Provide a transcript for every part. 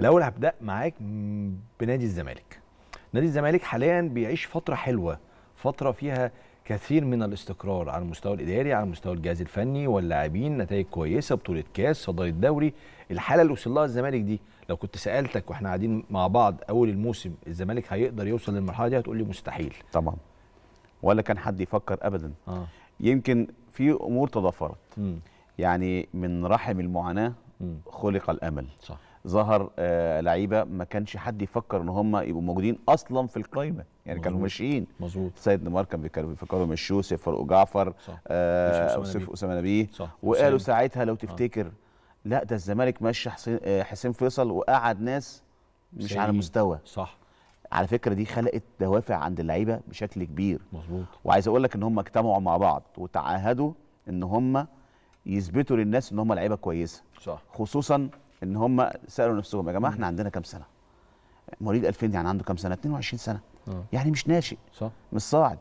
الاول هبدا معاك بنادي الزمالك نادي الزمالك حاليا بيعيش فتره حلوه فتره فيها كثير من الاستقرار على المستوى الاداري على مستوى الجهاز الفني واللاعبين نتائج كويسه بطوله كاس صداره الدوري الحاله اللي وصل لها الزمالك دي لو كنت سالتك واحنا قاعدين مع بعض اول الموسم الزمالك هيقدر يوصل للمرحله دي هتقول لي مستحيل طبعا ولا كان حد يفكر ابدا آه. يمكن في امور تضافرت يعني من رحم المعاناه م. خلق الامل صح ظهر آه، لعيبه ما كانش حد يفكر ان هم يبقوا موجودين اصلا في القايمه يعني مزبوط. كانوا ماشيين مظبوط سيد نمار كان كانوا بيفكروا يمشوا سيف فاروق جعفر آه، سيف اسامه نبيه وقالوا ساعتها لو آه. تفتكر آه. لا ده الزمالك مشى حسين حسين فيصل وقعد ناس مش سعيد. على مستوى صح على فكره دي خلقت دوافع عند اللعيبه بشكل كبير مظبوط وعايز اقول لك ان هم اجتمعوا مع بعض وتعاهدوا ان هم يثبتوا للناس ان هم لعيبه كويسه صح خصوصا ان هم سالوا نفسهم يا جماعه احنا عندنا كام سنه مواليد 2000 يعني عنده كام سنه 22 سنه أوه. يعني مش ناشئ صح مش صاعد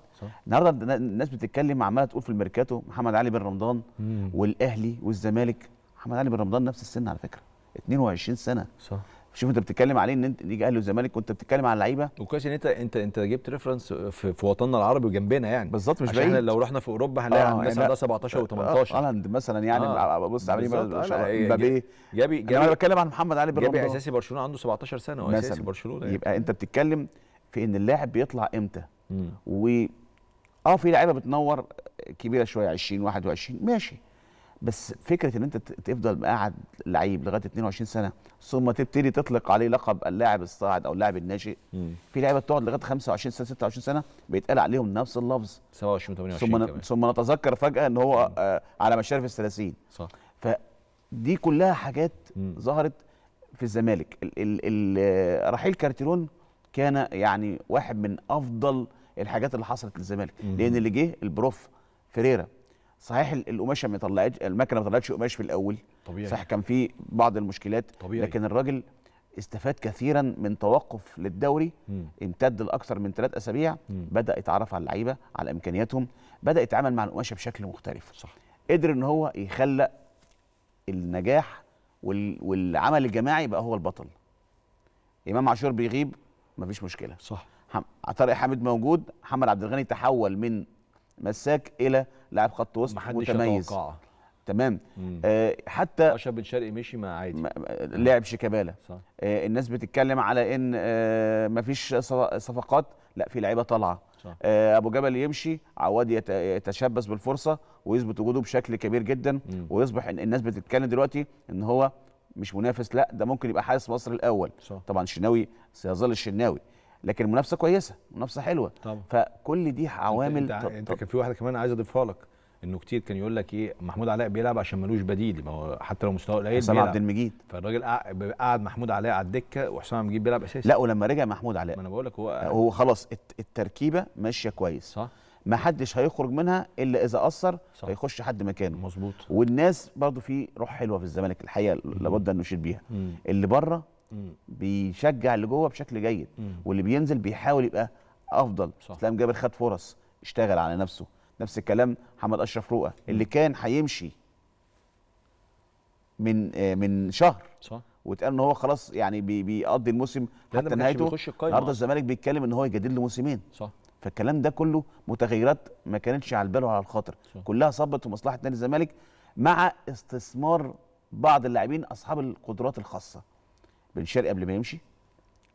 النهارده الناس بتتكلم عماله تقول في الميركاتو محمد علي بن رمضان مم. والاهلي والزمالك محمد علي بن رمضان نفس السن على فكره 22 سنه صح شوف انت بتتكلم عليه ان انت ليج اهلي والزمالك وانت بتتكلم على اللعيبه وكويس ان انت انت انت جبت ريفرنس في, في وطننا العربي وجنبنا يعني بالظبط مش بعيد لو رحنا في اوروبا هنلاقي آه مثلا ده 17 و18 هالاند مثلا يعني آه, آه،, آه، بص عاملين آه، مبابي جابي جابي انا بتكلم عن محمد علي بن جابي اساسي برشلونه عنده 17 سنه واساسي برشلونه يعني. يبقى انت بتتكلم في ان اللاعب بيطلع امتى و اه في لعيبه بتنور كبيره شويه 20 21 ماشي بس فكره ان انت تفضل قاعد لعيب لغايه 22 سنه ثم تبتدي تطلق عليه لقب اللاعب الصاعد او اللاعب الناشئ في لعيبه بتقعد لغايه 25 سنه 26 سنه بيتقال عليهم نفس اللفظ 27 28 ثم ثم نتذكر فجاه ان هو آه على مشارف ال 30 صح فدي كلها حاجات مم. ظهرت في الزمالك ال ال ال آه، رحيل كارتيرون كان يعني واحد من افضل الحاجات اللي حصلت للزمالك لان اللي جه البروف فيريرا صحيح القماشه ما طلعتش المكنه ما طلعتش قماش في الاول طبيعي صح كان في بعض المشكلات طبيعي. لكن الراجل استفاد كثيرا من توقف للدوري م. امتد لاكثر من ثلاث اسابيع م. بدا يتعرف على اللعيبه على امكانياتهم بدا يتعامل مع القماشه بشكل مختلف صح قدر ان هو يخلق النجاح وال... والعمل الجماعي بقى هو البطل امام عاشور بيغيب مفيش مشكله صح طارق حامد موجود محمد عبد الغني تحول من مساك الى لاعب خط وسط متميز توقعه. تمام مم. آه حتى اشرف بن شرقي مشي مع عادي لعب شيكابالا آه الناس بتتكلم على ان آه مفيش صفقات لا في لعيبه طالعه آه ابو جبل يمشي عواد يتشبث بالفرصه ويثبت وجوده بشكل كبير جدا مم. ويصبح الناس بتتكلم دلوقتي ان هو مش منافس لا ده ممكن يبقى حارس مصر الاول صح. طبعا الشناوي سيظل الشناوي لكن المنافسه كويسه منافسه حلوه طبعا. فكل دي عوامل انت, انت كان في واحده كمان عايز اضيفها لك انه كتير كان يقول لك ايه محمود علاء بيلعب عشان ملوش بديل ما هو حتى لو مستواه قليل حسام عبد المجيد فالراجل قعد محمود علاء على الدكه وحسام عبد المجيد بيلعب اساسي لا ولما رجع محمود علاء ما انا بقول لك هو هو خلاص التركيبه ماشيه كويس صح ما حدش هيخرج منها الا اذا قصر هيخش حد مكانه مظبوط والناس برضو في روح حلوه في الزمالك الحقيقه لابد ان نشيد بيها مم. اللي بره بيشجع اللي جوه بشكل جيد واللي بينزل بيحاول يبقى افضل صح. اسلام جابر خد فرص اشتغل على نفسه نفس الكلام محمد اشرف رؤى اللي كان هيمشي من آه، من شهر صح واتقال ان هو خلاص يعني بي بيقضي الموسم حتى نهايته النهارده الزمالك بيتكلم ان هو يجدد له موسمين صح فالكلام ده كله متغيرات ما كانتش على البال وعلى على الخاطر صح. كلها صبت في مصلحه نادي الزمالك مع استثمار بعض اللاعبين اصحاب القدرات الخاصه بن شرقي قبل ما يمشي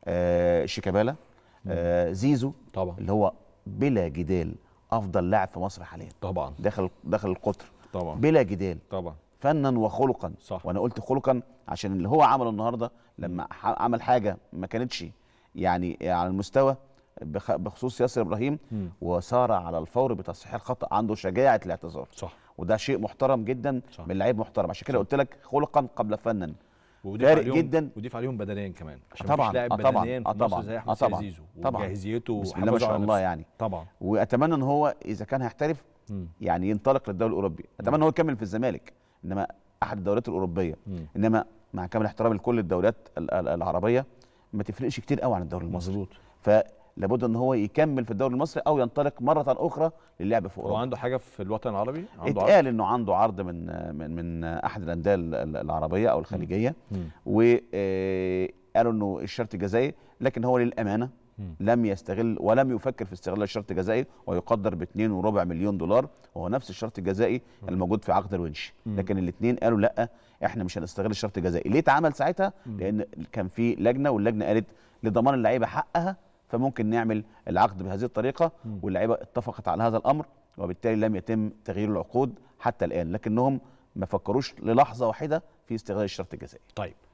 آه شيكابالا آه زيزو طبعا اللي هو بلا جدال افضل لاعب في مصر حاليا طبعا داخل داخل القطر طبعا بلا جدال طبعا فنا وخلقا صح. وانا قلت خلقا عشان اللي هو عمله النهارده لما عمل حاجه ما كانتش يعني على المستوى بخصوص ياسر ابراهيم م. وسار على الفور بتصحيح الخطا عنده شجاعه الاعتذار صح وده شيء محترم جدا صح. من لعيب محترم عشان كده قلت لك خلقا قبل فنا وضيف عليهم جدا وضيف عليهم بدنيا كمان عشان طبعا آه، طبعا آه، طبعا آه، طبعا زيزو طبعا وجاهزيته بسم الله ما شاء الله يعني طبعا واتمنى ان هو اذا كان هيحترف يعني ينطلق للدوري الاوروبي اتمنى ان هو يكمل في الزمالك انما احد الدوريات الاوروبيه مم. انما مع كامل احترامي لكل الدوريات العربيه ما تفرقش كتير قوي عن الدوري المصري مظبوط لابد ان هو يكمل في الدوري المصري او ينطلق مره اخرى للعب في اوروبا هو عنده حاجه في الوطن العربي عنده اتقال عرض. انه عنده عرض من من, من احد الانديه العربيه او الخليجيه وقالوا آه، انه الشرط جزائي لكن هو للامانه لم يستغل ولم يفكر في استغلال الشرط الجزائي ويقدر ب وربع مليون دولار وهو نفس الشرط الجزائي الموجود في عقد الونش لكن الاثنين قالوا لا احنا مش هنستغل الشرط الجزائي ليه اتعمل ساعتها لان كان في لجنه واللجنه قالت لضمان اللعيبه حقها فممكن نعمل العقد بهذه الطريقه واللعيبه اتفقت على هذا الامر وبالتالي لم يتم تغيير العقود حتى الان لكنهم ما فكروش للحظه واحده في استغلال الشرط الجزائي. طيب